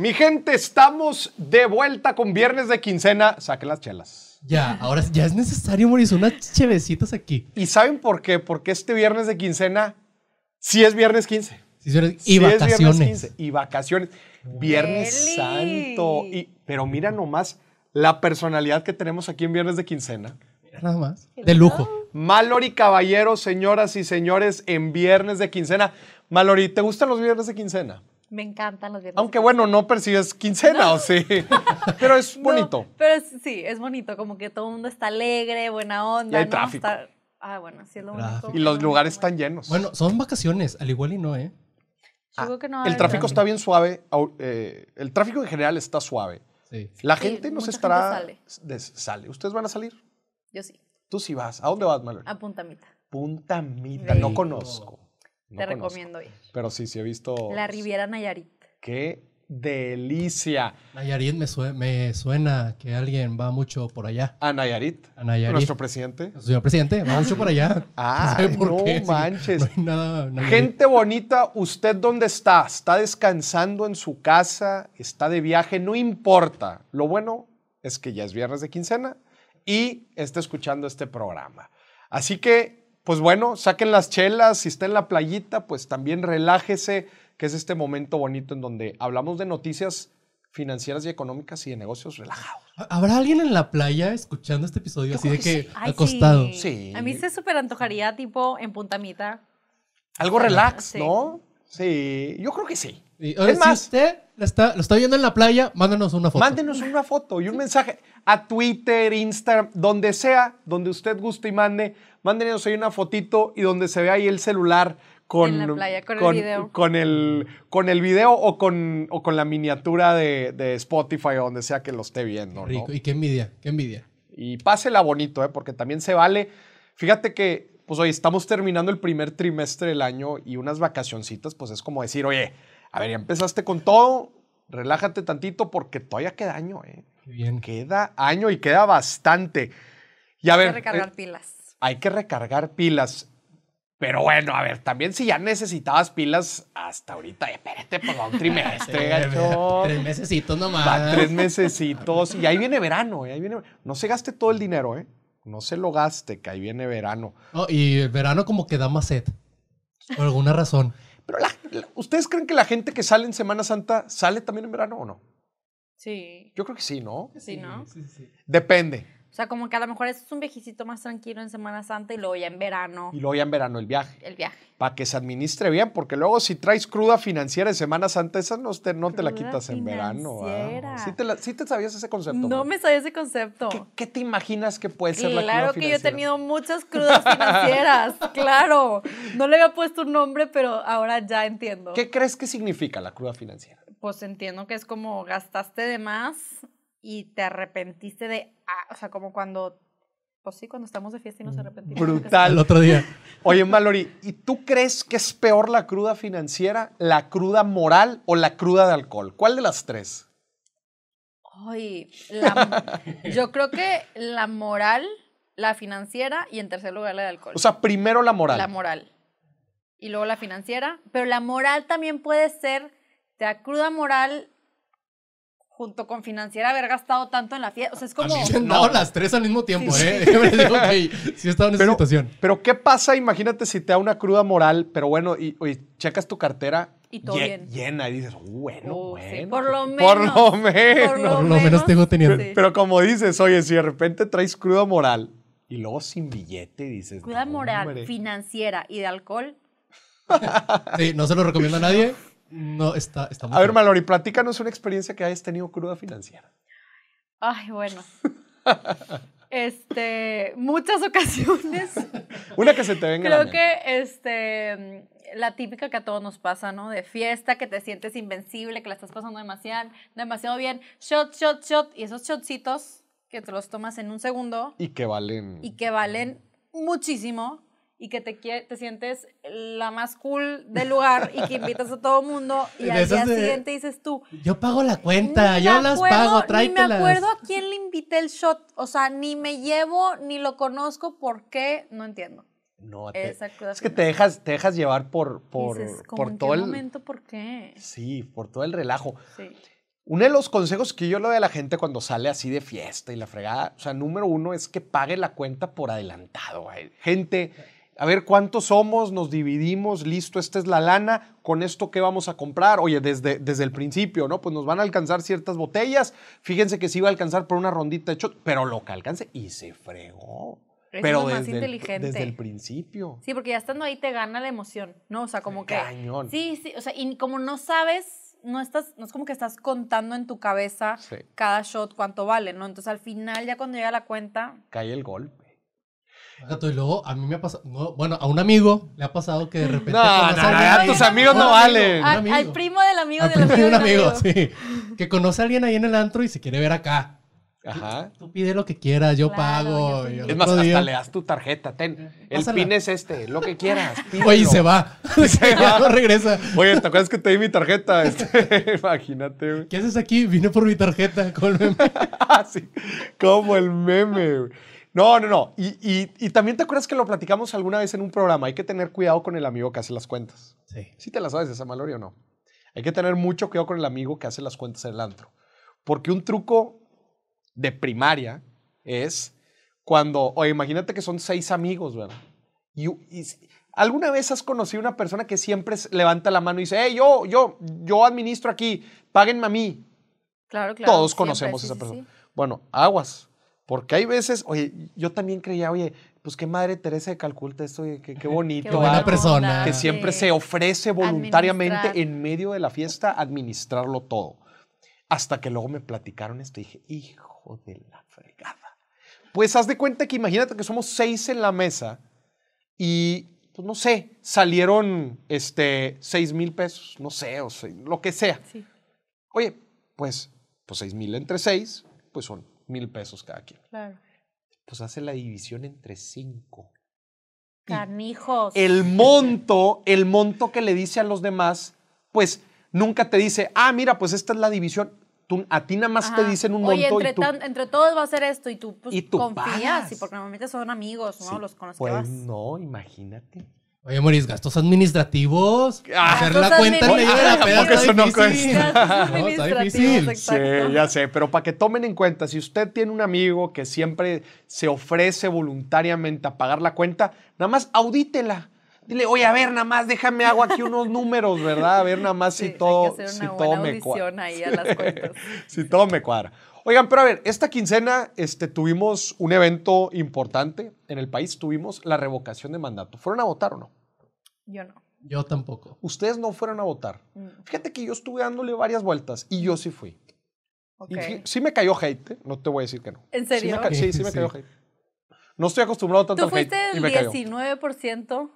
Mi gente, estamos de vuelta con viernes de quincena. Saquen las chelas. Ya, ahora ya es necesario, Mauricio, unas chevecitas aquí. ¿Y saben por qué? Porque este viernes de quincena sí es viernes 15. Sí, y vacaciones. Es viernes 15 y vacaciones. Viernes Santo. Y, pero mira nomás la personalidad que tenemos aquí en viernes de quincena. nada más. De lujo. Malori Caballero, señoras y señores, en viernes de quincena. Malori, ¿te gustan los viernes de quincena? Me encantan los viernes. Aunque bueno, no percibes quincena, o sí. pero es bonito. pero sí, es bonito, como que todo el mundo está alegre, buena onda. Y tráfico. Ah, bueno, sí es lo Y los lugares están llenos. Bueno, son vacaciones, al igual y no, ¿eh? Ah, el tráfico está bien suave. Eh, el tráfico en general está suave. La gente nos estará. sale. ¿Ustedes van a salir? Yo sí. Tú sí vas. ¿A dónde vas, Manuel A Puntamita. Puntamita, no conozco. Te recomiendo ir. Pero sí, sí he visto. La Riviera Nayarit. Qué delicia. Nayarit me, suena que alguien va mucho por allá. ¿A Nayarit? A Nayarit. ¿Nuestro presidente? señor presidente, va mucho por allá. Ah, no, manches. nada, Gente bonita, ¿usted dónde está? ¿Está descansando en su casa? ¿Está de viaje? No importa. Lo bueno es que ya es viernes de quincena y está escuchando este programa. Así que pues bueno, saquen las chelas, si está en la playita, pues también relájese, que es este momento bonito en donde hablamos de noticias financieras y económicas y de negocios relajados. ¿Habrá alguien en la playa escuchando este episodio así de que, acostado? Sí. A mí se súper antojaría tipo en puntamita. Algo relax, ¿no? Sí, yo creo que sí es más, usted lo está, viendo en la playa, mándenos una foto. Mándenos una foto y un mensaje a Twitter, Instagram, donde sea, donde usted guste y mande. Mándenos ahí una fotito y donde se ve ahí el celular con, en la playa, con, el video. Con el, con video o con, o con la miniatura de, Spotify o donde sea que lo esté viendo. Rico. Y qué envidia, qué envidia. Y pásela bonito, ¿eh? porque también se vale. Fíjate que, pues hoy estamos terminando el primer trimestre del año y unas vacacioncitas, pues es como decir, oye, a ver, ya empezaste con todo, relájate tantito porque todavía queda año, ¿eh? Bien. Queda año y queda bastante. Y a hay que recargar eh, pilas. Hay que recargar pilas. Pero bueno, a ver, también si ya necesitabas pilas hasta ahorita, espérate, pues va un trimestre, gacho. Tres mesecitos nomás. Va tres mesecitos. Y ahí viene verano, ¿eh? ahí viene... No se gaste todo el dinero, ¿eh? No se lo gaste, que ahí viene verano. Oh, y verano como que da más sed. Por alguna razón. Pero la ¿Ustedes creen que la gente que sale en Semana Santa sale también en verano o no? Sí. Yo creo que sí, ¿no? Sí, ¿no? Sí, sí, sí. Depende. O sea, como que a lo mejor es un viejicito más tranquilo en Semana Santa y luego ya en verano. Y luego ya en verano el viaje. El viaje. Para que se administre bien, porque luego si traes cruda financiera en Semana Santa, esa no te, la quitas en verano. ¿Sí, te sabías ese concepto? No me sabía ese concepto. ¿Qué, te imaginas que puede ser claro Claro que yo he tenido muchas crudas financieras, claro. No le había puesto un nombre, pero ahora ya entiendo. ¿Qué crees que significa la cruda financiera? Pues entiendo que es como gastaste de más y te arrepentiste de Ah, o sea, como cuando, pues sí, cuando estamos de fiesta y nos mm. arrepentimos. Brutal. otro día. Oye, Mallory, ¿y tú crees que es peor la cruda financiera, la cruda moral o la cruda de alcohol? ¿Cuál de las tres? Ay, yo creo que la moral, la financiera y en tercer lugar la de alcohol. O sea, primero la moral. La moral. Y luego la financiera. Pero la moral también puede ser, la cruda moral junto con financiera haber gastado tanto en la fiesta. O sea, es como. no, las tres al mismo tiempo, ¿eh? Sí. he estado en pero, esa situación. Pero, ¿qué pasa? Imagínate si te da una cruda moral, pero bueno, y, checas tu cartera. Y Llena, y dices, uh, bueno, oh, bueno. Por lo menos. Por lo menos. Por lo, menos, tengo teniendo. Pero, como dices, oye, si de repente traes cruda moral y luego sin billete, dices. Cruda moral, financiera y de alcohol. sí, no se lo recomiendo a nadie. No, está, está muy A ver, Mallory, platícanos una experiencia que hayas tenido cruda financiera. Ay, bueno. este, muchas ocasiones. Una que se te venga. Creo que este, la típica que a todos nos pasa, ¿no? De fiesta, que te sientes invencible, que la estás pasando demasiado, demasiado bien. Shot, shot, shot. Y esos shotcitos que te los tomas en un segundo. Y que valen. Y que valen muchísimo y que te, te sientes la más cool del lugar y que invitas a todo mundo y al día siguiente dices tú, yo pago la cuenta, yo las pago, tráetelas. Ni me acuerdo a quién le invité el shot, o sea, ni me llevo, ni lo conozco, ¿por qué? No entiendo. No, es que te dejas, te dejas llevar por, por, por todo el momento, ¿por qué? Sí, por todo el relajo. Uno de los consejos que yo le doy a la gente cuando sale así de fiesta y la fregada, o sea, número uno es que pague la cuenta por adelantado. Gente, a ver cuántos somos, nos dividimos, listo, esta es la lana, con esto qué vamos a comprar. Oye, desde, desde el principio, ¿no? Pues nos van a alcanzar ciertas botellas. Fíjense que sí iba a alcanzar por una rondita de shot, pero lo que alcance y se fregó. pero más desde inteligente. desde el principio. Sí, porque ya estando ahí te gana la emoción, ¿no? O sea, como que. Cañón. Sí, sí, o sea, y como no sabes, no estás, no es como que estás contando en tu cabeza cada shot cuánto vale, ¿no? Entonces al final, ya cuando llega la cuenta. Cae el gol y luego a mí me ha pasado, bueno, a un amigo le ha pasado que de mm. repente. No, a tus amigos no valen. al, primo del amigo al del primo de un amigo, sí. Que conoce a alguien ahí en el antro y se quiere ver acá. Ajá. Tú, pides pide lo que quieras, yo pago. es más, hasta le das tu tarjeta. Ten, el pin es este, lo que quieras. Oye, se va. se va. regresa. Oye, ¿te acuerdas que te di mi tarjeta? Este, imagínate, güey. ¿Qué haces aquí? Vine por mi tarjeta con el meme. sí, como el meme, güey. No, no, no. Y, y, también te acuerdas que lo platicamos alguna vez en un programa. Hay que tener cuidado con el amigo que hace las cuentas. Sí. ¿Sí te las sabes esa maloria o no? Hay que tener mucho cuidado con el amigo que hace las cuentas en el antro. Porque un truco de primaria es cuando, o imagínate que son seis amigos, ¿verdad? Y, ¿Alguna vez has conocido una persona que siempre levanta la mano y dice, hey, yo, yo, yo administro aquí, páguenme a mí? Claro, claro. Todos conocemos a esa persona. Bueno, aguas porque hay veces, oye, yo también creía, oye, pues qué madre Teresa de Calculta esto, oye, qué, bonito. Qué buena persona. Que siempre se ofrece voluntariamente en medio de la fiesta administrarlo todo. Hasta que luego me platicaron esto y dije, hijo de la fregada. Pues haz de cuenta que imagínate que somos seis en la mesa y, pues no sé, salieron este, seis mil pesos, no sé, o sea, lo que sea. Oye, pues, pues seis mil entre seis, pues son mil pesos cada quien. Claro. Pues hace la división entre cinco. Carnijos. el monto, el monto que le dice a los demás, pues nunca te dice, ah, mira, pues esta es la división. a ti nada más te dicen un monto. Entre, entre todos va a ser esto y tú, pues, confías, y porque normalmente son amigos, ¿no? Los con los pues No, imagínate. Oye, Moris, gastos administrativos. Ah, hacer la cuenta en medio de la eso no cuesta. No, está difícil. Sí, ya sé, pero para que tomen en cuenta, si usted tiene un amigo que siempre se ofrece voluntariamente a pagar la cuenta, nada más audítela. Dile, oye, a ver, nada más déjame hago aquí unos números, ¿verdad? A ver, nada más si todo, si todo me cuadra. si todo me cuadra. Oigan, pero a ver, esta quincena este, tuvimos un evento importante en el país, tuvimos la revocación de mandato. ¿Fueron a votar o no? Yo no. Yo tampoco. Ustedes no fueron a votar. Mm. Fíjate que yo estuve dándole varias vueltas y yo sí fui. sí, me cayó hate, ¿eh? no te voy a decir que no. ¿En serio? Sí, sí, me cayó hate. No estoy acostumbrado a tanto ¿Tú fuiste El 19%.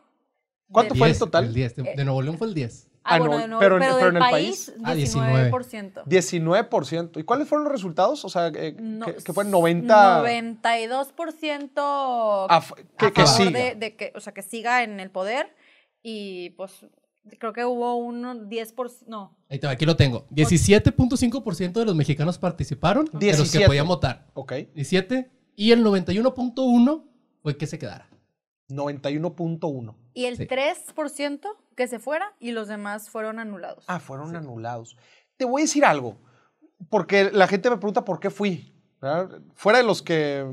¿Cuánto fue el total? El 10, de, de Nuevo León fue el 10. Ah, ah, pero, en el país, 19%. 19%. Ah, ¿Y cuáles fueron los resultados? O sea, eh, que, fue 90... 92% a, favor De, que, o sea, que siga en el poder y pues creo que hubo un 10%, no. aquí lo tengo. 17.5% de los mexicanos participaron, pero de los que podían votar. Ok. 17 y el 91.1 fue que se quedara. 91.1. ¿Y el 3%? que se fuera y los demás fueron anulados. Ah, fueron anulados. Te voy a decir algo, porque la gente me pregunta por qué fui. Fuera de los que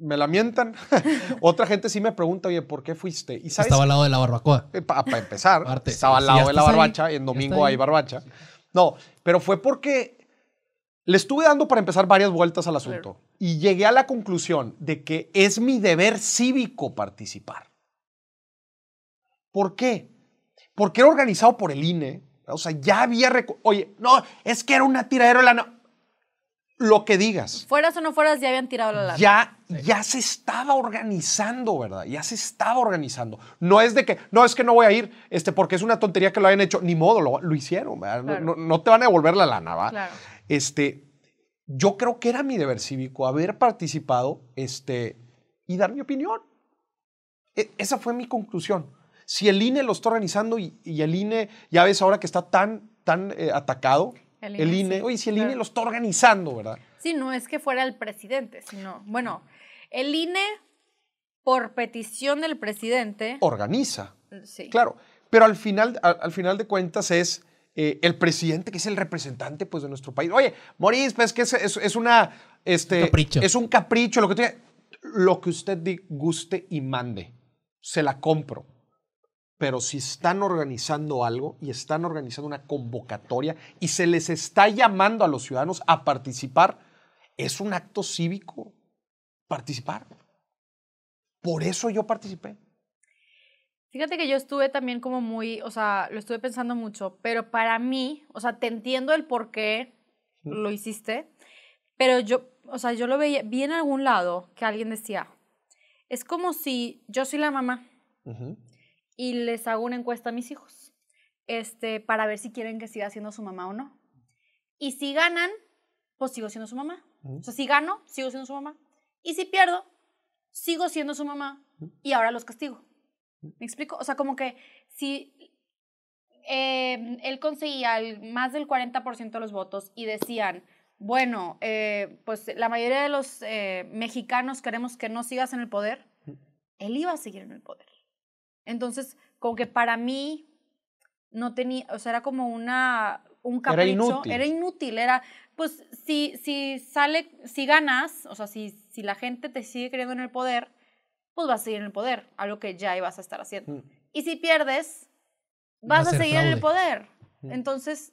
me lamentan, otra gente sí me pregunta, oye, ¿por qué fuiste? Estaba al lado de la barbacoa. Eh, para empezar, estaba al lado de la barbacha, en domingo hay barbacha. No, pero fue porque le estuve dando para empezar varias vueltas al asunto y llegué a la conclusión de que es mi deber cívico participar. ¿Por qué? porque era organizado por el INE. O sea, ya había. Oye, no, es que era una tiradera de lana. Lo que digas. Fueras o no fueras, ya habían tirado la lana. Ya, ya se estaba organizando, ¿verdad? Ya se estaba organizando. No es de que, no, es que no voy a ir, este, porque es una tontería que lo hayan hecho. Ni modo, lo, hicieron, No, te van a devolver la lana, ¿va? Este, yo creo que era mi deber cívico haber participado este, y dar mi opinión. E, esa fue mi conclusión si el INE lo está organizando y, el INE, ya ves ahora que está tan, tan eh, atacado, el INE, e, oye, si el INE lo está organizando, ¿verdad? Sí, no es que fuera el presidente, sino, bueno, el INE, por petición del presidente... Organiza. Sí. Claro, pero al final, al, final de cuentas es... Eh, el presidente, que es el representante pues, de nuestro país. Oye, Moris, pues que es, una. Este, capricho. Es un capricho, lo que, lo que usted guste y mande. Se la compro pero si están organizando algo y están organizando una convocatoria y se les está llamando a los ciudadanos a participar, es un acto cívico participar. Por eso yo participé. Fíjate que yo estuve también como muy, o sea, lo estuve pensando mucho, pero para mí, o sea, te entiendo el por qué lo hiciste, pero yo, o sea, yo lo veía, vi en algún lado que alguien decía, es como si yo soy la mamá y les hago una encuesta a mis hijos este, para ver si quieren que siga siendo su mamá o no. Y si ganan, pues sigo siendo su mamá. O sea, si gano, sigo siendo su mamá. Y si pierdo, sigo siendo su mamá y ahora los castigo. ¿Me explico? O sea, como que si em, él conseguía más del 40% de los votos y decían, bueno, eh, pues la mayoría de los eh, mexicanos queremos que no sigas en el poder, él iba a seguir en el poder. Entonces, como que para mí no tenía, o sea, era como una, un capricho. Era inútil. Era pues, si, si sale, si ganas, o sea, si, si la gente te sigue creyendo en el poder, pues vas a seguir en el poder, algo que ya ibas a estar haciendo. Hmm. Y si pierdes, vas a, seguir en el poder. Hmm. Entonces,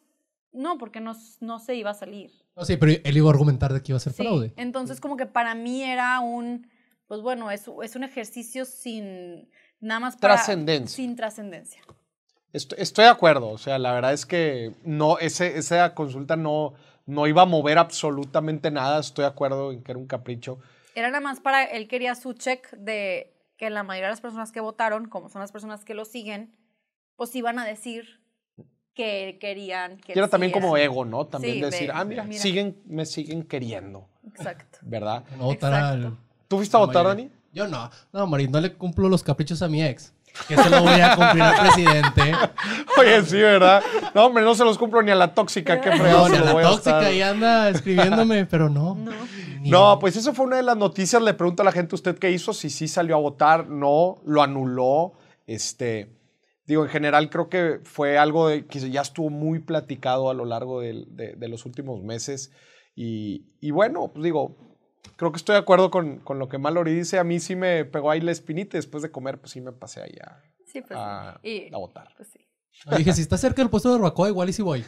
no, porque no, no se iba a salir. No, sí, pero él iba a argumentar de que iba a ser fraude. Entonces, hmm. como que para mí era un, pues bueno, es, es un ejercicio sin, Nada más para, trascendencia. Sin trascendencia. Estoy, de acuerdo, o sea, la verdad es que no, ese, esa consulta no, no iba a mover absolutamente nada, estoy de acuerdo en que era un capricho. Era nada más para, él quería su check de que la mayoría de las personas que votaron, como son las personas que lo siguen, pues iban a decir que querían que... Era también como ego, ¿no? También decir, ah, mira, Siguen, me siguen queriendo. Exacto. ¿Verdad? No, ¿Tú fuiste a votar, Dani? Yo no. No, Marín, no le cumplo los caprichos a mi ex. Que se lo voy a cumplir al presidente. Oye, sí, ¿verdad? No, hombre, no se los cumplo ni a la tóxica. que fregado. No, ni a la tóxica. y anda escribiéndome, pero no. No, pues eso fue una de las noticias. Le pregunto a la gente, ¿usted qué hizo? Si sí salió a votar, no, lo anuló. Este, digo, en general creo que fue algo que ya estuvo muy platicado a lo largo de, los últimos meses. Y, y bueno, pues digo, creo que estoy de acuerdo con, lo que Mallory dice. A mí sí me pegó ahí la espinita y después de comer, pues sí me pasé ahí a, pues votar. Pues dije, si está cerca del puesto de barbacoa, igual y si voy.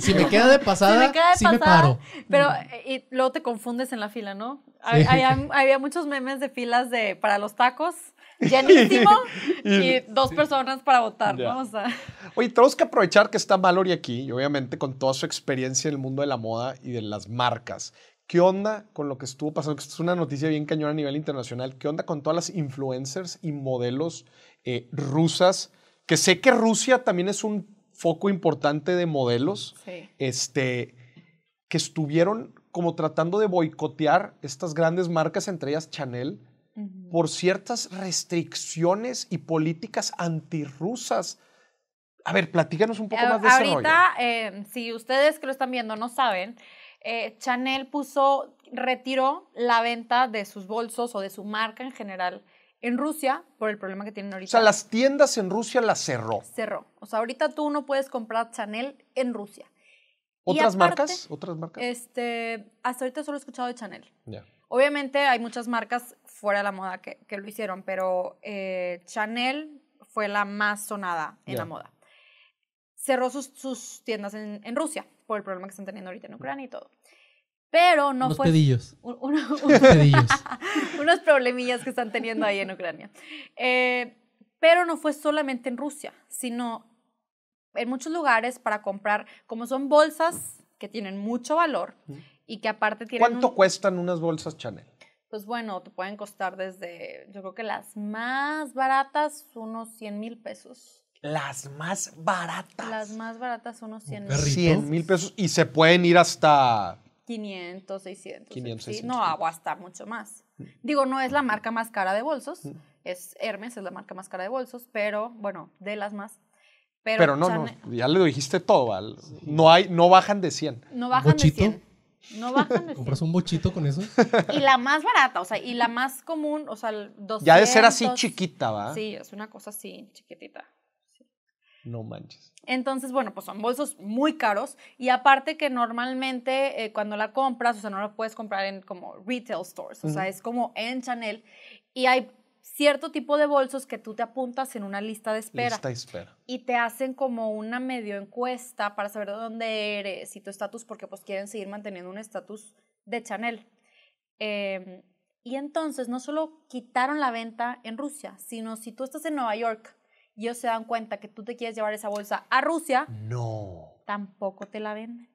si, me queda de pasada, si sí me paro. Pero eh, y luego te confundes en la fila, ¿no? Había, muchos memes de filas de para los tacos, llenísimo, y dos personas para votar, ¿no? O sea. Oye, tenemos que aprovechar que está Mallory aquí, y obviamente con toda su experiencia en el mundo de la moda y de las marcas. ¿Qué onda con lo que estuvo pasando? Que es una noticia bien cañona a nivel internacional. ¿Qué onda con todas las influencers y modelos eh, rusas? Que sé que Rusia también es un foco importante de modelos. Sí. Este, que estuvieron como tratando de boicotear estas grandes marcas, entre ellas Chanel, por ciertas restricciones y políticas antirrusas. A ver, platícanos un poco eh, más de eso. Ahorita, eh, si ustedes que lo están viendo no saben, eh, Chanel puso, retiró la venta de sus bolsos o de su marca en general en Rusia por el problema que tienen ahorita. O sea, las tiendas en Rusia las cerró. Cerró. O sea, ahorita tú no puedes comprar Chanel en Rusia. ¿Otras marcas? ¿Otras marcas? Este, hasta ahorita solo he escuchado de Chanel. Obviamente hay muchas marcas fuera de la moda que, lo hicieron, pero eh, Chanel fue la más sonada en la moda cerró sus, tiendas en, Rusia por el problema que están teniendo ahorita en Ucrania y todo. Pero no fue... unos pedillos. unos problemillas que están teniendo ahí en Ucrania. Eh, pero no fue solamente en Rusia, sino en muchos lugares para comprar, como son bolsas que tienen mucho valor y que aparte tienen... ¿Cuánto cuestan unas bolsas Chanel? Pues bueno, te pueden costar desde, yo creo que las más baratas, unos 100 mil pesos. Las más baratas. Las más baratas son unos 100 mil. pesos y se pueden ir hasta... 500, 600. No, hasta mucho más. Digo, no es la marca más cara de bolsos. Mm. Es Hermes, es la marca más cara de bolsos, pero bueno, de las más pero, no, ya le dijiste todo, No, hay, no bajan de 100. No bajan de 100. No bajan ¿Compras un bochito con eso? Y la más barata, o sea, y la más común, o sea, 200. Ya de ser así chiquita, ¿va? Sí, es una cosa así, chiquitita. No manches. Entonces, bueno, pues son bolsos muy caros y aparte que normalmente eh, cuando la compras, o sea, no la puedes comprar en como retail stores, o sea, es como en Chanel y hay cierto tipo de bolsos que tú te apuntas en una lista de espera. Lista de espera. Y te hacen como una medio encuesta para saber dónde eres y tu estatus, porque pues quieren seguir manteniendo un estatus de Chanel. Em, y entonces no solo quitaron la venta en Rusia, sino si tú estás en Nueva York y ellos se dan cuenta que tú te quieres llevar esa bolsa a Rusia, no. Tampoco te la venden.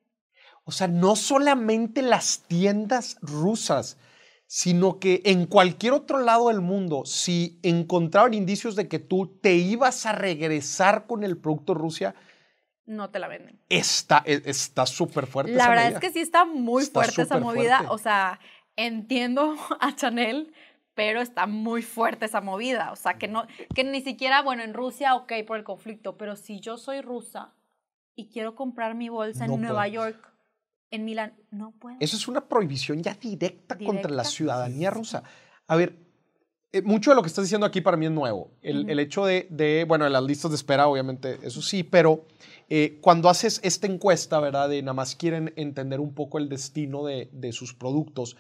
O sea, no solamente las tiendas rusas, sino que en cualquier otro lado del mundo, si encontraban indicios de que tú te ibas a regresar con el producto Rusia, no te la venden. Está e, súper está fuerte. La verdad es que sí está muy fuerte esa movida. O sea, entiendo a Chanel pero está muy fuerte esa movida. O sea, que, no, que ni siquiera, bueno, en Rusia, ok, por el conflicto, pero si yo soy rusa y quiero comprar mi bolsa en Nueva York, en Milán, no puedo. Eso es una prohibición ya directa, contra la ciudadanía rusa. A ver, eh, mucho de lo que estás diciendo aquí para mí es nuevo. El, hecho de, de, bueno, de las listas de espera, obviamente, eso sí, pero eh, cuando haces esta encuesta, ¿verdad? De nada más quieren entender un poco el destino de, de sus productos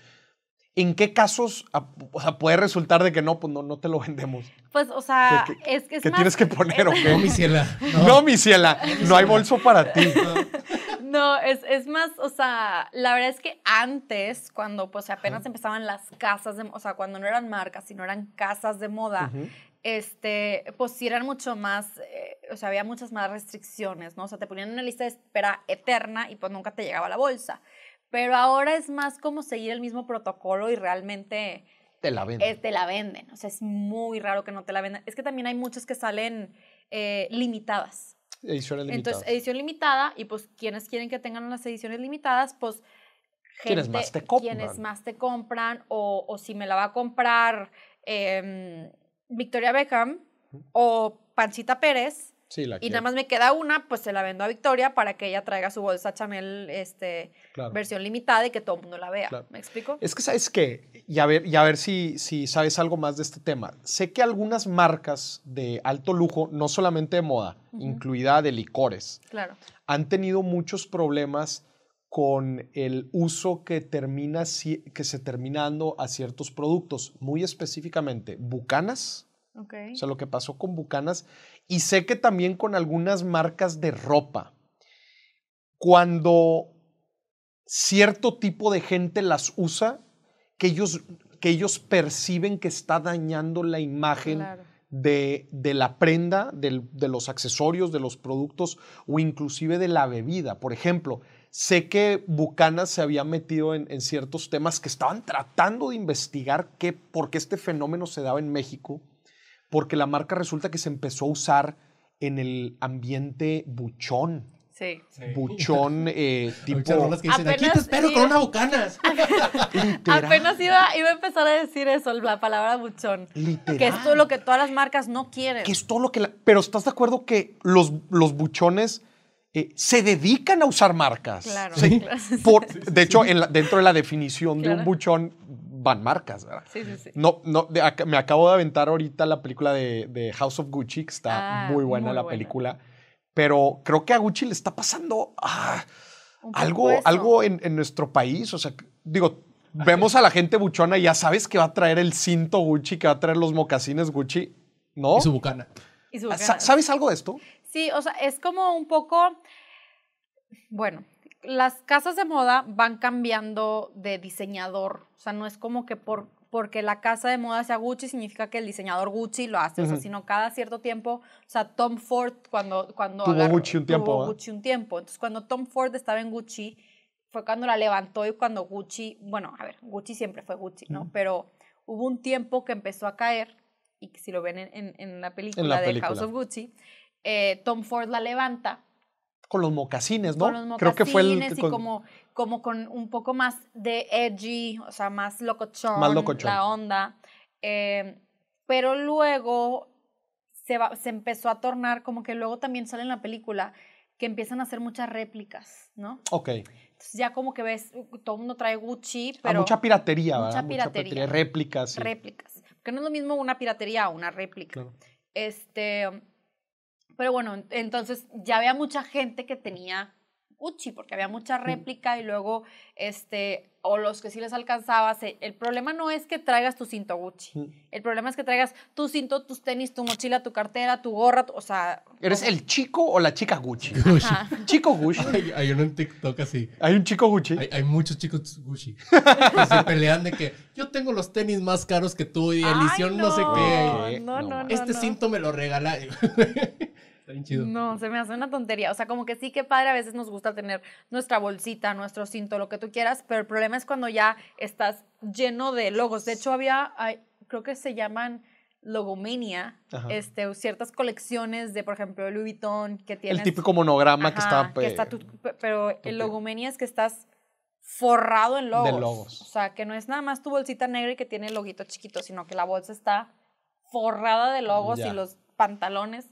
¿En qué casos o sea, puede resultar de que no, pues no, no te lo vendemos? Pues, o sea, es que ¿qué tienes que poner o qué? No, mi ciela. No, mi ciela. No hay bolso para ti. No, es, más, o sea, la verdad es que antes, cuando pues apenas empezaban las casas, de, o sea, cuando no eran marcas, sino eran casas de moda, este, pues sí eran mucho más, eh, o sea, había muchas más restricciones, ¿no? O sea, te ponían una lista de espera eterna y pues nunca te llegaba la bolsa pero ahora es más como seguir el mismo protocolo y realmente... Te la venden. o sea, es muy raro que no te la vendan. Es que también hay muchas que salen eh, limitadas. Ediciones limitadas. Entonces, edición limitada, y pues quienes quieren que tengan las ediciones limitadas, pues... Quienes más te compran. Quienes más te compran, o, si me la va a comprar em, Victoria Beckham o Pancita Pérez, y nada más me queda una, pues se la vendo a Victoria para que ella traiga su bolsa Chanel este, versión limitada y que todo el mundo la vea. ¿Me explico? Es que sabes que, y a ver, ver si, si sabes algo más de este tema. Sé que algunas marcas de alto lujo, no solamente de moda, incluida de licores, han tenido muchos problemas con el uso que, termina, que se termina dando a ciertos productos, muy específicamente Bucanas o sea, lo que pasó con Bucanas. Y sé que también con algunas marcas de ropa. Cuando cierto tipo de gente las usa, que ellos, que ellos perciben que está dañando la imagen. De, la prenda, de los accesorios, de los productos o inclusive de la bebida. Por ejemplo, sé que Bucanas se había metido en, ciertos temas que estaban tratando de investigar qué, por qué este fenómeno se daba en México porque la marca resulta que se empezó a usar en el ambiente buchón. Sí. Buchón, eh, tipo. que te espero con una bucanas. Apenas iba, a empezar a decir eso, la palabra buchón. Que es todo lo que todas las marcas no quieren. Que es todo lo que. pero estás de acuerdo que los, los buchones. Eh, se dedican a usar marcas. Claro, ¿sí? Por, de hecho, dentro de la definición de un buchón, van marcas, ¿verdad? Sí, sí, sí. No, no, me acabo de aventar ahorita la película de, House of Gucci, que está ah, muy buena la película, pero creo que a Gucci le está pasando ah, algo, algo en, nuestro país, o sea, digo, vemos a la gente buchona y ya sabes que va a traer el cinto Gucci, que va a traer los mocasines Gucci, ¿no? ¿Y su bucana? Ah, ¿Sabes algo de esto? Sí, o sea, es como un poco, bueno, las casas de moda van cambiando de diseñador. O sea, no es como que por, porque la casa de moda sea Gucci significa que el diseñador Gucci lo hace. O sea, sino cada cierto tiempo, o sea, Tom Ford cuando... cuando tuvo Gucci un tiempo. Gucci un tiempo. Entonces, cuando Tom Ford estaba en Gucci, fue cuando la levantó y cuando Gucci, bueno, a ver, Gucci siempre fue Gucci, ¿no? Pero hubo un tiempo que empezó a caer, y si lo ven en, la película de House of Gucci, eh, Tom Ford la levanta con los mocasines, ¿no? Con los Creo que fue el, y como, como con un poco más de edgy, o sea, más locochón, más locochón. la onda. Eh, pero luego se, se empezó a tornar como que luego también sale en la película que empiezan a hacer muchas réplicas, ¿no? Ok. Entonces ya como que ves, todo el mundo trae Gucci, ah, pero... mucha piratería, ¿verdad? Mucha piratería. réplicas. Réplicas. Porque no es lo mismo una piratería a una réplica. Este, pero bueno, entonces ya había mucha gente que tenía Gucci, porque había mucha réplica y luego, este, o los que sí les alcanzaba. El problema no es que traigas tu cinto Gucci. El problema es que traigas tu cinto, tus tenis, tu mochila, tu cartera, tu gorra, o sea... ¿Eres el chico o la chica Gucci? Gucci. Chico Gucci. Hay, uno en TikTok así. Hay un chico Gucci. Hay, muchos chicos Gucci. que se pelean de que yo tengo los tenis más caros que tú y el no, sé qué. Este cinto me lo regala. Está bien chido. No, se me hace una tontería. O sea, como que sí que padre, a veces nos gusta tener nuestra bolsita, nuestro cinto, lo que tú quieras, pero el problema es cuando ya estás lleno de logos. De hecho, había, creo que se llaman logomania, este, ciertas colecciones de, por ejemplo, Louis Vuitton, que tiene... El típico monograma que está... pero el logomania es que estás forrado en logos. De logos. O sea, que no es nada más tu bolsita negra y que tiene el loguito chiquito, sino que la bolsa está forrada de logos y los pantalones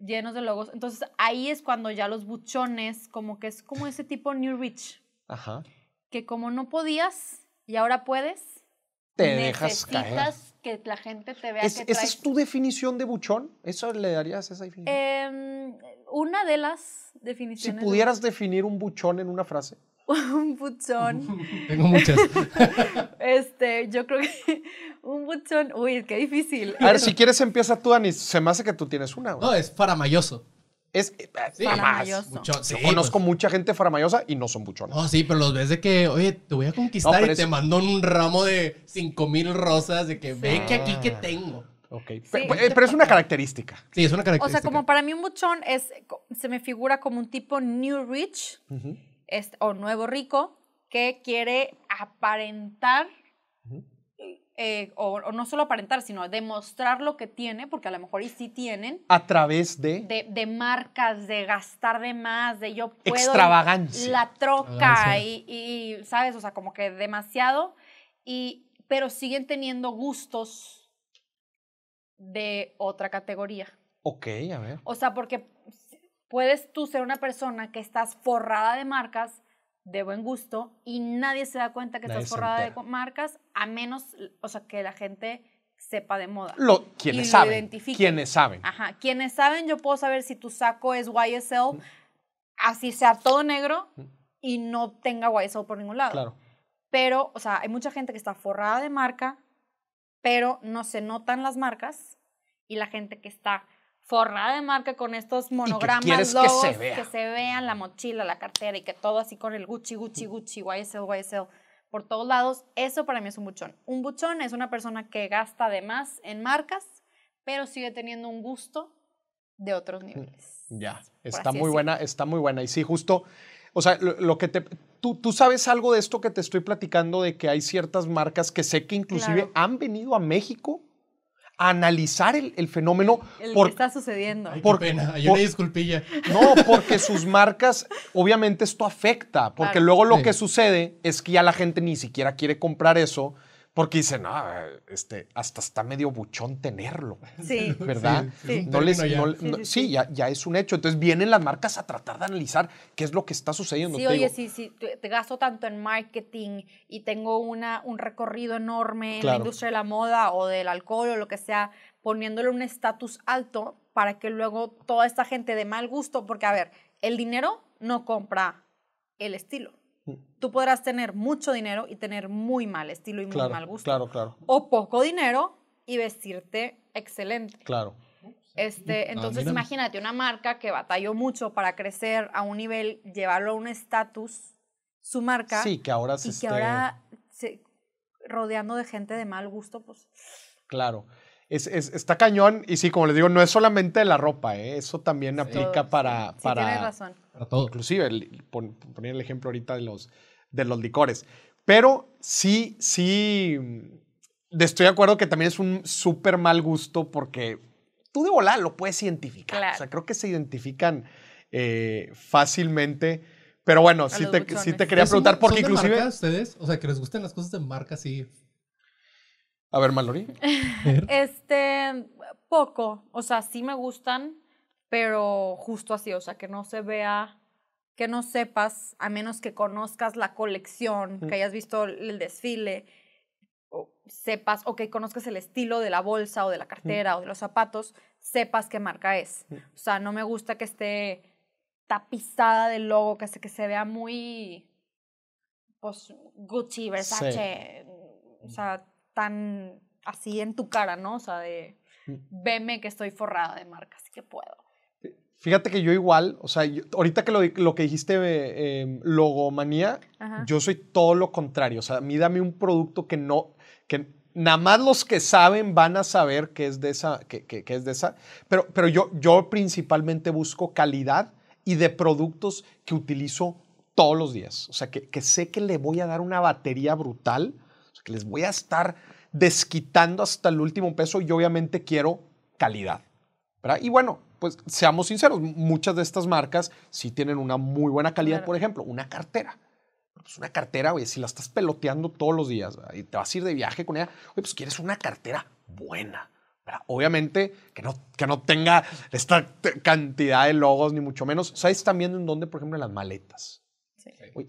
llenos de logos. Entonces ahí es cuando ya los buchones, como que es como ese tipo New Rich. Ajá. Que como no podías y ahora puedes, te dejas caer. que la gente te vea. ¿Es, ¿Esa es tu definición de buchón? ¿Eso le darías esa definición? Em, una de las definiciones. Si pudieras definir un buchón en una frase. un buchón. Tengo muchas. este, yo creo que un buchón. Uy, qué difícil. A ver, si quieres empieza tú, Anis. Se me hace que tú tienes una, No, es faramayoso. Es eh, faramayoso. conozco pues. mucha gente faramayosa y no son buchones. No, sí, pero los ves de que, oye, te voy a conquistar y te mando un ramo de mil rosas de que ve que aquí que tengo. Ok. Eh, pero, es una característica. Sí, es una característica. O sea, como para mí un buchón es, se me figura como un tipo new rich o nuevo rico que quiere aparentar eh, o, no solo aparentar, sino demostrar lo que tiene, porque a lo mejor y sí tienen. A través de... De, marcas, de gastar de más, de yo puedo... Extravagancia. La troca ah, y, ¿sabes? O sea, como que demasiado. Y, pero siguen teniendo gustos de otra categoría. Ok, a ver. O sea, porque puedes tú ser una persona que estás forrada de marcas, de buen gusto y nadie se da cuenta que está forrada de marcas a menos, o sea, que la gente sepa de moda. Lo, quienes saben. quienes saben. Ajá, quienes saben, yo puedo saber si tu saco es YSL, así sea todo negro y no tenga YSL por ningún lado. Claro. Pero, o sea, hay mucha gente que está forrada de marca, pero no se notan las marcas y la gente que está forrada de marca con estos monogramas, que se, vean la mochila, la cartera y que todo así con el Gucci, Gucci, Gucci, YSL, YSL por todos lados. Eso para mí es un buchón. Un buchón es una persona que gasta de más en marcas, pero sigue teniendo un gusto de otros mm, niveles. Ya, está muy buena, está muy buena. Y sí, justo, o sea, lo, que te... Tú, sabes algo de esto que te estoy platicando, de que hay ciertas marcas que sé que inclusive han venido a México analizar el, fenómeno. El por, que está sucediendo. Ay, qué pena, hay por, disculpilla. No, porque sus marcas, obviamente esto afecta, porque luego lo que sucede es que ya la gente ni siquiera quiere comprar eso porque dicen, ah, este, hasta está medio buchón tenerlo. Sí. ¿Verdad? Sí, ya, es un hecho. Entonces vienen las marcas a tratar de analizar qué es lo que está sucediendo. Sí, oye, si te gasto tanto en marketing y tengo una, un recorrido enorme en la industria de la moda o del alcohol o lo que sea, poniéndole un estatus alto para que luego toda esta gente de mal gusto, porque a ver, el dinero no compra el estilo tú podrás tener mucho dinero y tener muy mal estilo y muy mal gusto. Claro, claro. O poco dinero y vestirte excelente. Claro. Este, entonces imagínate una marca que batalló mucho para crecer a un nivel, llevarlo a un estatus, su marca. Sí, que ahora se y que ahora rodeando de gente de mal gusto, pues. Claro. Es, es, está cañón y sí, como les digo, no es solamente la ropa, ¿eh? eso también aplica para, sí, para, razón todo. Inclusive, ponía el ejemplo ahorita de los, de los licores. Pero sí, sí, mm, estoy de acuerdo que también es un súper mal gusto porque tú de volar lo puedes identificar. O sea, creo que se identifican eh, fácilmente. Pero bueno, sí te, te, quería preguntar porque inclusive... De ustedes? O sea, que les gusten las cosas de marca, sí. A ver, Mallory. este, poco. O sea, sí me gustan pero justo así, o sea, que no se vea, que no sepas, a menos que conozcas la colección, que hayas visto el desfile, o sepas, o que conozcas el estilo de la bolsa o de la cartera o de los zapatos, sepas qué marca es. O sea, no me gusta que esté tapizada del logo, que se, que se vea muy, pues, Gucci, Versace, o sea, tan así en tu cara, ¿no? O sea, de, veme que estoy forrada de marcas, que puedo. Fíjate que yo igual, o sea, ahorita que lo, que dijiste, eh, em, logomanía, yo soy todo lo contrario. O sea, a mí dame un producto que no, que nada más los que saben van a saber que es de esa, que, que, es de esa. Pero, pero yo, yo principalmente busco calidad y de productos que utilizo todos los días. O sea, que, que sé que le voy a dar una batería brutal, que les voy a estar desquitando hasta el último peso y obviamente quiero calidad. ¿verdad? Y bueno, pues seamos sinceros, muchas de estas marcas sí tienen una muy buena calidad, por ejemplo, una cartera. Pues una cartera, oye, si la estás peloteando todos los días y te vas a ir de viaje con ella, pues quieres una cartera buena. Obviamente que no, que no tenga esta cantidad de logos, ni mucho menos. ¿Sabes también en dónde, por ejemplo, las maletas?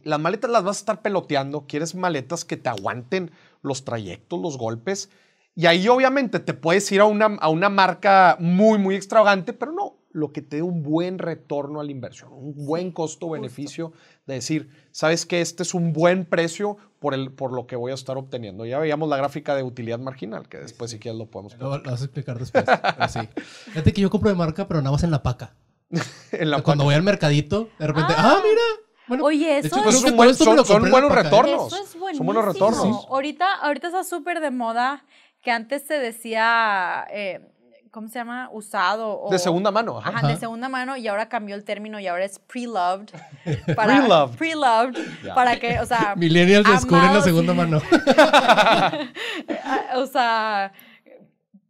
las maletas las vas a estar peloteando, quieres maletas que te aguanten los trayectos, los golpes y ahí obviamente te puedes ir a una, a una marca muy, muy extravagante, pero no, lo que te dé un buen retorno a la inversión, un buen costo-beneficio de decir, sabes que este es un buen precio por, el, por lo que voy a estar obteniendo. Ya veíamos la gráfica de utilidad marginal, que después si quieres lo podemos Lo, lo vas a explicar después. sí. Fíjate que yo compro de marca, pero nada más en la paca. cuando voy al mercadito, de repente, ah, ah mira, Oye, eso es, un son, buenos retornos. Eso son buenos retornos. Ahorita, ahorita está súper de moda que antes se decía, eh, ¿cómo se llama? Usado. O, de segunda mano. Ajá. de segunda mano y ahora cambió el término y ahora es pre-loved. Pre-loved. Pre-loved. Para que, o sea. Millennials descubren la segunda mano. Ah, o sea,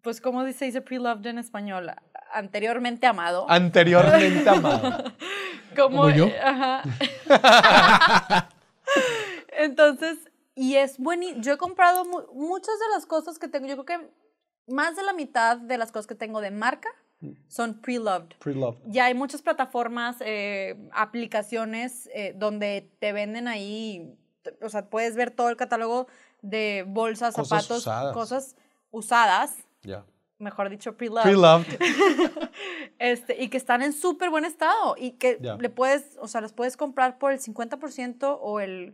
pues, ¿cómo dice pre-loved en español? Anteriormente amado. Anteriormente amado. Como yo. Ajá. Entonces, y es buenísimo. yo he comprado muchas de las cosas que tengo, yo creo que más de la mitad de las cosas que tengo de marca mm. son pre-loved. Pre ya hay muchas plataformas, eh, aplicaciones eh, donde te venden ahí, o sea, puedes ver todo el catálogo de bolsas, zapatos, cosas usadas. Ya. Mejor dicho, pre-loved. Pre-loved. este, y que están en súper buen estado y que le puedes, o sea, las puedes comprar por el 50% o el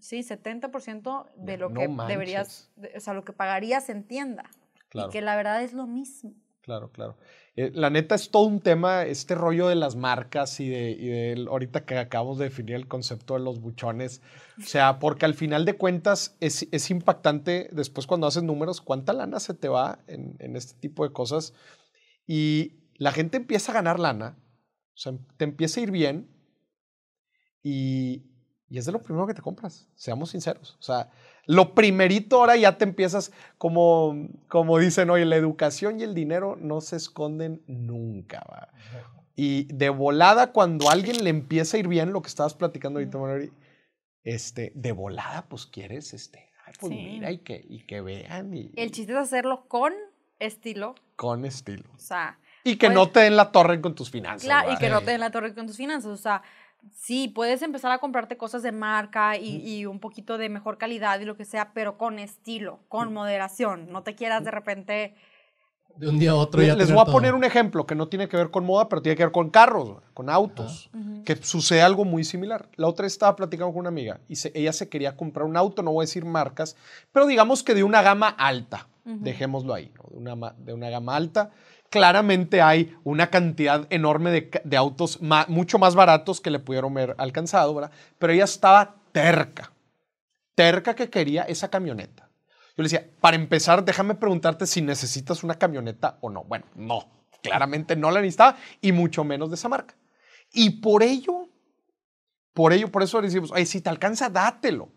Sí, 70% de lo que deberías, o sea, lo que pagarías en tienda. Y que la verdad es lo mismo. Claro, claro. Eh, la neta es todo un tema, este rollo de las marcas y de, y ahorita que acabamos de definir el concepto de los buchones. O sea, porque al final de cuentas es, es impactante después cuando haces números cuánta lana se te va en, en, este tipo de cosas. Y la gente empieza a ganar lana, o sea, te empieza a ir bien y y es de lo primero que te compras, seamos sinceros. O sea, lo primerito ahora ya te empiezas, como, como dicen hoy, la educación y el dinero no se esconden nunca. ¿va? Y de volada, cuando a alguien le empieza a ir bien lo que estabas platicando ahorita, Manuel, este, de volada, pues quieres, este, pues mira y que, y que vean. Y, el chiste es hacerlo con estilo. Con estilo. O sea. Y que pues no te den la torre con tus finanzas. Claro, y que no te den la torre con tus finanzas. O sea, sí, puedes empezar a comprarte cosas de marca y, un poquito de mejor calidad y lo que sea, pero con estilo, con mm. moderación. No te quieras de repente... De un día a otro. Ya Les voy a poner un ejemplo que no tiene que ver con moda, pero tiene que ver con carros, con autos, que sucede algo muy similar. La otra estaba platicando con una amiga y ella se quería comprar un auto, no voy a decir marcas, pero digamos que de una gama alta, dejémoslo ahí, de una gama alta claramente hay una cantidad enorme de, autos mucho más baratos que le pudieron haber alcanzado, ¿verdad? Pero ella estaba terca, terca que quería esa camioneta. Yo le decía, para empezar, déjame preguntarte si necesitas una camioneta o no. Bueno, no, claramente no la necesitaba y mucho menos de esa marca. Y por ello, por ello, por eso le decimos, ay, si te alcanza, dátelo.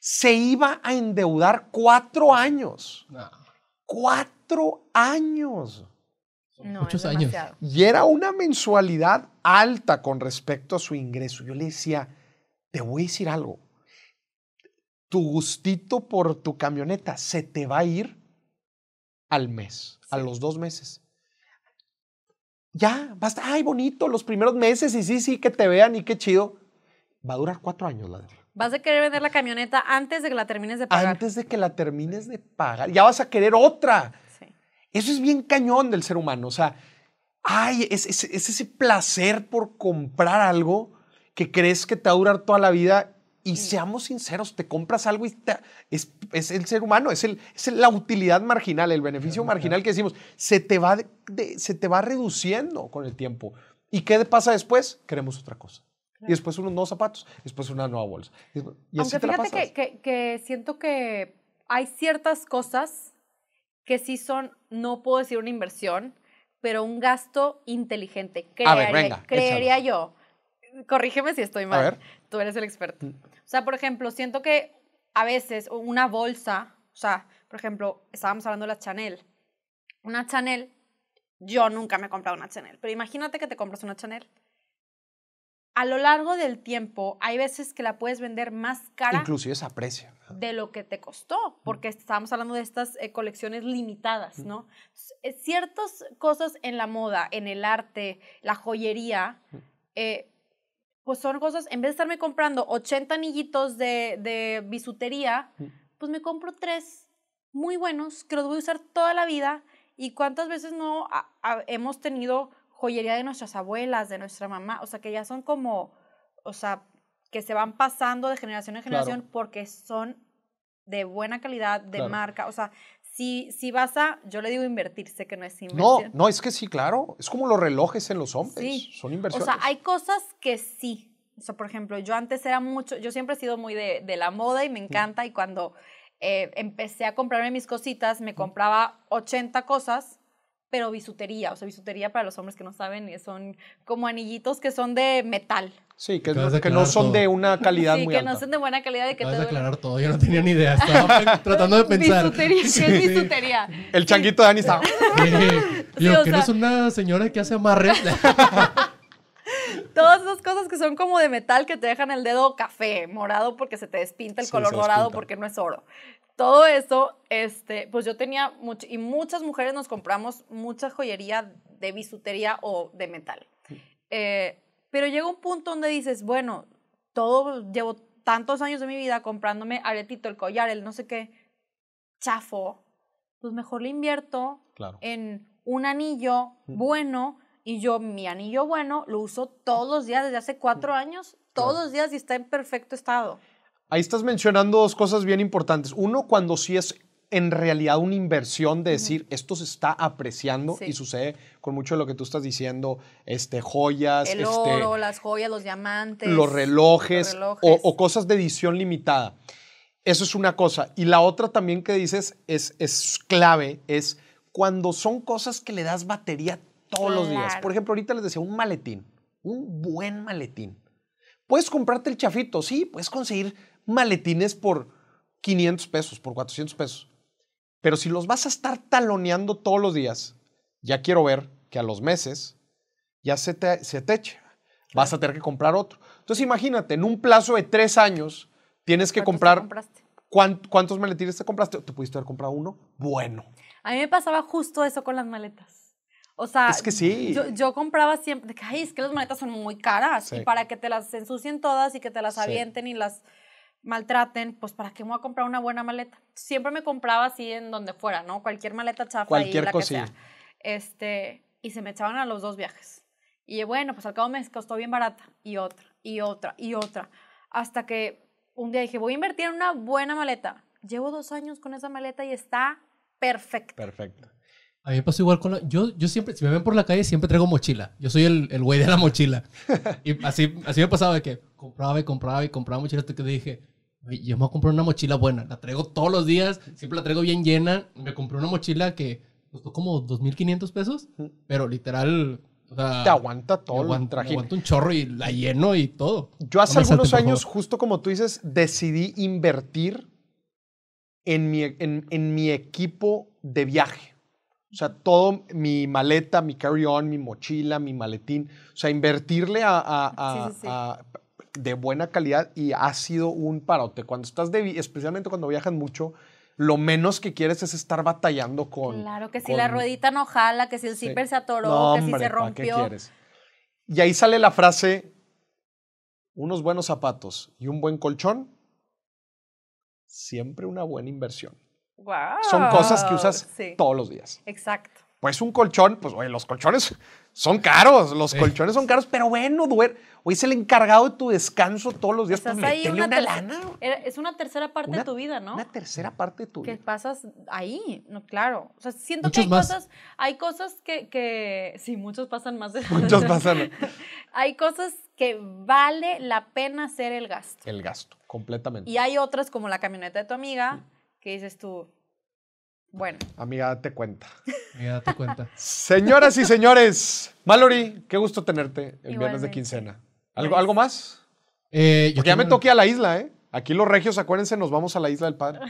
Se iba a endeudar cuatro años. Ah. Cuatro años. Muchos años. Y era una mensualidad alta con respecto a su ingreso. Yo le decía, te voy a decir algo. Tu gustito por tu camioneta se te va a ir al mes, a los dos meses. Ya, basta. Ay, bonito, los primeros meses y sí, sí, que te vean y qué chido. Va a durar cuatro años la Vas a querer vender la camioneta antes de que la termines de pagar. Antes de que la termines de pagar. Ya vas a querer otra. Eso es bien cañón del ser humano. O sea, ay, es, ese placer por comprar algo que crees que te va a durar toda la vida. Y seamos sinceros, te compras algo y es, el ser humano, es, la utilidad marginal, el beneficio marginal que decimos, se te, va se te va reduciendo con el tiempo. ¿Y qué pasa después? Queremos otra cosa. Y después unos nuevos zapatos, después una nueva bolsa. Y Aunque fíjate que siento que hay ciertas cosas que sí son, no puedo decir una inversión, pero un gasto inteligente. creería yo. Corrígeme si estoy mal. Tú eres el experto. Mm. O sea, por ejemplo, siento que a veces una bolsa, o sea, por ejemplo, estábamos hablando de la Chanel. Una Chanel, yo nunca me he comprado una Chanel, pero imagínate que te compras una Chanel a lo largo del tiempo hay veces que la puedes vender más cara. Inclusive esa precio. De lo que te costó, mm. porque estábamos hablando de estas eh, colecciones limitadas, mm. ¿no? Eh, ciertas cosas en la moda, en el arte, la joyería, mm. eh, pues son cosas, en vez de estarme comprando 80 anillitos de, de bisutería, pues me compro tres muy buenos que los voy a usar toda la vida. ¿Y cuántas veces no hemos tenido joyería de nuestras abuelas, de nuestra mamá, o sea, que ya son como, o sea, que se van pasando de generación en generación porque son de buena calidad, de marca, o sea, si, si vas a, yo le digo invertir, sé que no es inversión. No, no, es que sí, claro, es como los relojes en los hombres, son inversiones. O sea, hay cosas que sí, o sea, por ejemplo, yo antes era mucho, yo siempre he sido muy de, de la moda y me encanta y cuando eh, empecé a comprarme mis cositas, me compraba 80 cosas pero bisutería, o sea, bisutería para los hombres que no saben, eh, son como anillitos que son de metal. Sí, que, no, son de una calidad muy alta. Sí, que no son de buena calidad. De que Vas a aclarar todo, yo no tenía ni idea, estaba tratando de pensar. Bisutería, ¿qué es bisutería? El changuito de estaba... Sí. Yo, que sea... eres una señora que hace amarres? Todas esas cosas que son como de metal que te dejan el dedo café, morado porque se te despinta el color dorado porque no es oro. Todo eso, este, pues yo tenía mucho, y muchas mujeres nos compramos mucha joyería de bisutería o de metal. Eh, pero llega un punto donde dices, bueno, todo, llevo tantos años de mi vida comprándome aretito, el collar, el no sé qué, chafo, pues mejor le invierto en un anillo mm. bueno y yo mi anillo bueno lo uso todos los días desde hace cuatro años, todos los días y está en perfecto estado. Ahí estás mencionando dos cosas bien importantes. Uno, cuando sí es en realidad una inversión de decir, esto se está apreciando y sucede con mucho de lo que tú estás diciendo, este, joyas, el este, oro, las joyas, los diamantes, los relojes, O, cosas de edición limitada. Eso es una cosa. Y la otra también que dices es, es clave, es cuando son cosas que le das batería todos los días. Por ejemplo, ahorita les decía un maletín, un buen maletín. Puedes comprarte el chafito, sí, puedes conseguir maletines por 500 pesos, por 400 pesos. Pero si los vas a estar taloneando todos los días, ya quiero ver que a los meses ya se te, se Vas a tener que comprar otro. Entonces imagínate, en un plazo de tres años tienes que comprar... ¿Cuántos maletines te compraste? Te pudiste haber comprado uno bueno. A mí me pasaba justo eso con las maletas. O sea, yo, compraba siempre, ay, es que las maletas son muy caras y para que te las ensucien todas y que te las avienten y las maltraten, pues ¿para qué me voy a comprar una buena maleta? Siempre me compraba así en donde fuera, ¿no? Cualquier maleta chafa Cualquier y la que Este, y se me echaban a los dos viajes. Y bueno, pues al cabo mes costó bien barata y otra, y otra, y otra. Hasta que un día dije, voy a invertir en una buena maleta. Llevo dos años con esa maleta y está perfecta. Perfecta. A mí me pasó igual con la... Yo, yo siempre, si me ven por la calle, siempre traigo mochila. Yo soy el, el güey de la mochila. Y así, así me pasaba de que compraba y compraba y compraba mochilas hasta que dije, yo me voy a comprar una mochila buena. La traigo todos los días, siempre la traigo bien llena. Me compré una mochila que costó como 2.500 pesos, pero literal... te aguanta todo el Aguanta un chorro y la lleno y todo. Yo hace algunos años, justo como tú dices, decidí invertir en mi, en, en mi equipo de viaje o sea, todo mi maleta, mi carry-on, mi mochila, mi maletín. O sea, invertirle a, de buena calidad y ha sido un parote. Cuando estás de, especialmente cuando viajas mucho, lo menos que quieres es estar batallando con. Claro, que si la ruedita no jala, que si el zipper se atoró, que si se rompió. quieres? Y ahí sale la frase: unos buenos zapatos y un buen colchón, siempre una buena inversión son cosas que usas todos los días. Exacto. Pues un colchón, pues oye, los colchones son caros, los colchones son caros, pero bueno, duer, Hoy es el encargado de tu descanso todos los días. Pues, es una tercera parte de tu vida, ¿no? Una tercera parte de tu vida. Que pasas ahí, no, claro. O sea, siento que hay cosas, hay cosas que, que, sí, muchos pasan más de... Muchos pasan. hay cosas que vale la pena hacer el gasto. El gasto, completamente. Y hay otras como la camioneta de tu amiga. ¿Qué dices tú, bueno. Amiga, date cuenta. Amiga, date cuenta. Señoras y señores, Mallory, qué gusto tenerte el viernes de quincena. ¿Algo, ¿algo más? Eh, ya me toqué a la isla, ¿eh? Aquí los regios, acuérdense, nos vamos a la isla del padre.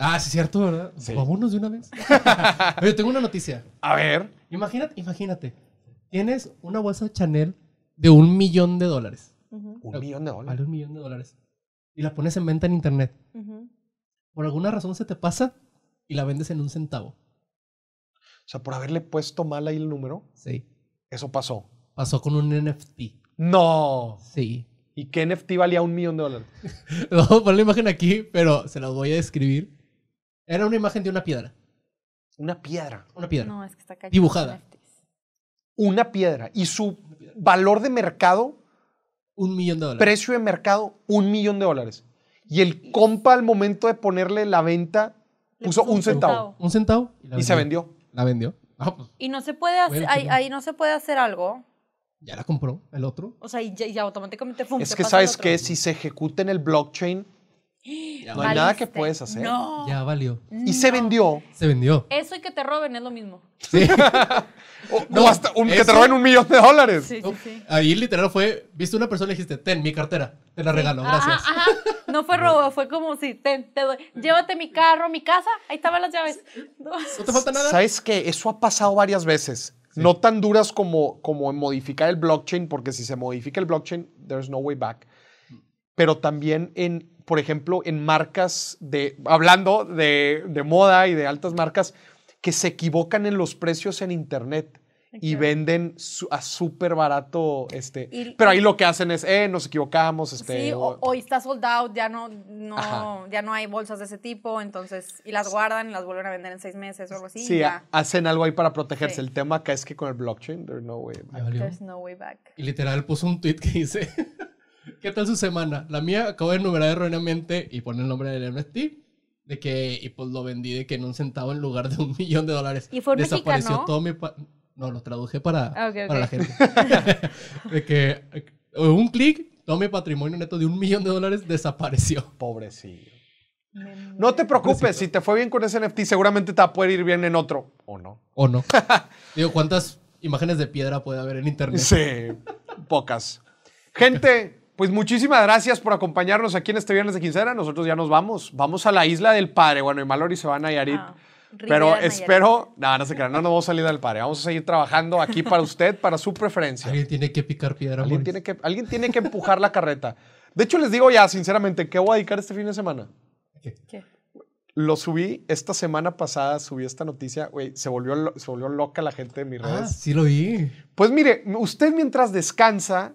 Ah, sí, cierto, ¿verdad? Sí. Vámonos de una vez. Oye, tengo una noticia. A ver. Imagínate, imagínate. Tienes una bolsa Chanel de un millón de dólares. ¿Un millón de dólares? Vale un millón de dólares. Y la pones en venta en internet por alguna razón se te pasa y la vendes en un centavo. O sea, por haberle puesto mal ahí el número. Sí. Eso pasó. Pasó con un NFT. No. Sí. ¿Y qué NFT valía un millón de dólares? no, pon la imagen aquí, pero se la voy a describir. Era una imagen de una piedra. Una piedra. Una piedra. No, es que está Dibujada. Una piedra. Y su valor de mercado. Un millón de dólares. Precio de mercado, un millón de dólares. Y el compa al momento de ponerle la venta puso un centavo. Un centavo. Y, se vendió. La vendió. Ah, pues, y no se puede hacer, pues, ahí, no se puede hacer algo. Ya la compró el otro. O sea, y, ya, automáticamente funciona. Es que sabes que si se ejecuta en el blockchain, no hay nada que puedes hacer. No. Ya valió. Y se vendió. Se vendió. Eso y que te roben es lo mismo. Sí. o, hasta que te roben un millón de dólares. Sí, sí, sí. Ahí literal fue, viste una persona y dijiste, ten mi cartera, te la regalo, gracias no fue robo, fue como si te, doy, llévate mi carro, mi casa, ahí estaban las llaves. No. te nada? ¿Sabes qué? Eso ha pasado varias veces. No tan duras como, como en modificar el blockchain, porque si se modifica el blockchain, there's no way back. Pero también en, por ejemplo, en marcas de, hablando de, de moda y de altas marcas, que se equivocan en los precios en Internet y venden a súper barato, este, pero ahí lo que hacen es, eh, nos equivocamos, este. Sí, o, está sold out, ya no, no, ya no hay bolsas de ese tipo, entonces, y las guardan, las vuelven a vender en seis meses o algo así. Sí, hacen algo ahí para protegerse. El tema acá es que con el blockchain, there's no way back. There's no way back. Y literal puso un tweet que dice, ¿qué tal su semana? La mía acabo de enumerar erróneamente y pone el nombre del NFT de que y pues lo vendí de que en un centavo en lugar de un millón de dólares. Y fue un Desapareció todo mi no, lo traduje para, ah, la gente. de que eh, un clic, todo mi patrimonio neto de un millón de dólares desapareció. Pobrecillo. No te preocupes, si te fue bien con ese NFT, seguramente te va a poder ir bien en otro. ¿O no? ¿O no? Digo, ¿cuántas imágenes de piedra puede haber en internet? Sí, pocas. Gente, pues muchísimas gracias por acompañarnos aquí en este viernes de quincena. Nosotros ya nos vamos. Vamos a la isla del padre. Bueno, y Mallory se van a Yarit. Ah. Pero espero, no, no se crean, no nos vamos a salir del padre. Vamos a seguir trabajando aquí para usted, para su preferencia. Alguien tiene que picar piedra. Alguien, tiene que, alguien tiene que empujar la carreta. De hecho, les digo ya, sinceramente, ¿qué voy a dedicar este fin de semana? ¿Qué? Lo subí esta semana pasada, subí esta noticia, güey, se volvió, se volvió loca la gente de mis ah, redes. Ah, sí lo vi. Pues mire, usted mientras descansa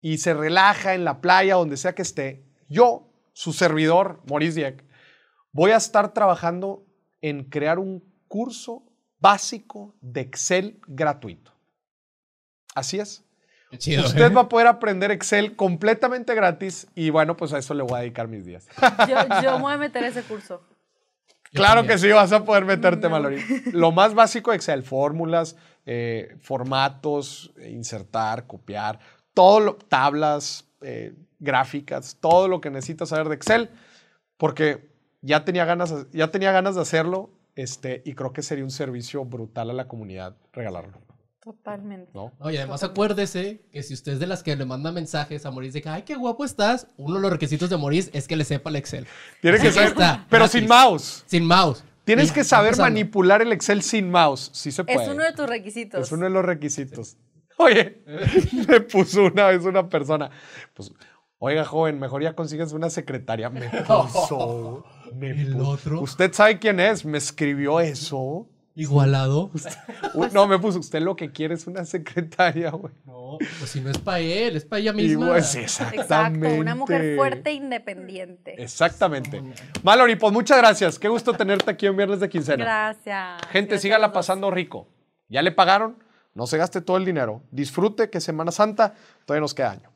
y se relaja en la playa, donde sea que esté, yo, su servidor, Maurice Dieck, voy a estar trabajando en crear un curso básico de Excel gratuito. Así es. Usted ¿eh? va a poder aprender Excel completamente gratis y bueno, pues a eso le voy a dedicar mis días. Yo, voy a meter ese curso. Claro que sí, vas a poder meterte, no. Lo más básico de Excel, fórmulas, eh, formatos, eh, insertar, copiar, todo tablas, gráficas, todo lo que necesitas saber de Excel, porque ya tenía ganas, ya tenía ganas de hacerlo este, y creo que sería un servicio brutal a la comunidad regalarlo. Totalmente. ¿No? además acuérdese que si usted es de las que le manda mensajes a Moris de que, ay, qué guapo estás, uno de los requisitos de Moris es que le sepa el Excel. Tiene que saber, pero sin mouse. Sin mouse. Tienes que saber manipular el Excel sin mouse. si se puede. Es uno de tus requisitos. Es uno de los requisitos. Oye, me puso una vez una persona, pues, oiga, joven, mejor ya consigues una secretaria. Me puso el otro. Usted sabe quién es, me escribió eso. Igualado. no, me puso, usted lo que quiere es una secretaria, güey. No, pues si no es para él, es para ella misma. Pues exactamente. Exacto, una mujer fuerte e independiente. Exactamente. Mallory, pues muchas gracias. Qué gusto tenerte aquí en Viernes de Quincena. Gracias. Gente, sígala pasando rico. ¿Ya le pagaron? No se gaste todo el dinero. Disfrute que Semana Santa todavía nos queda año.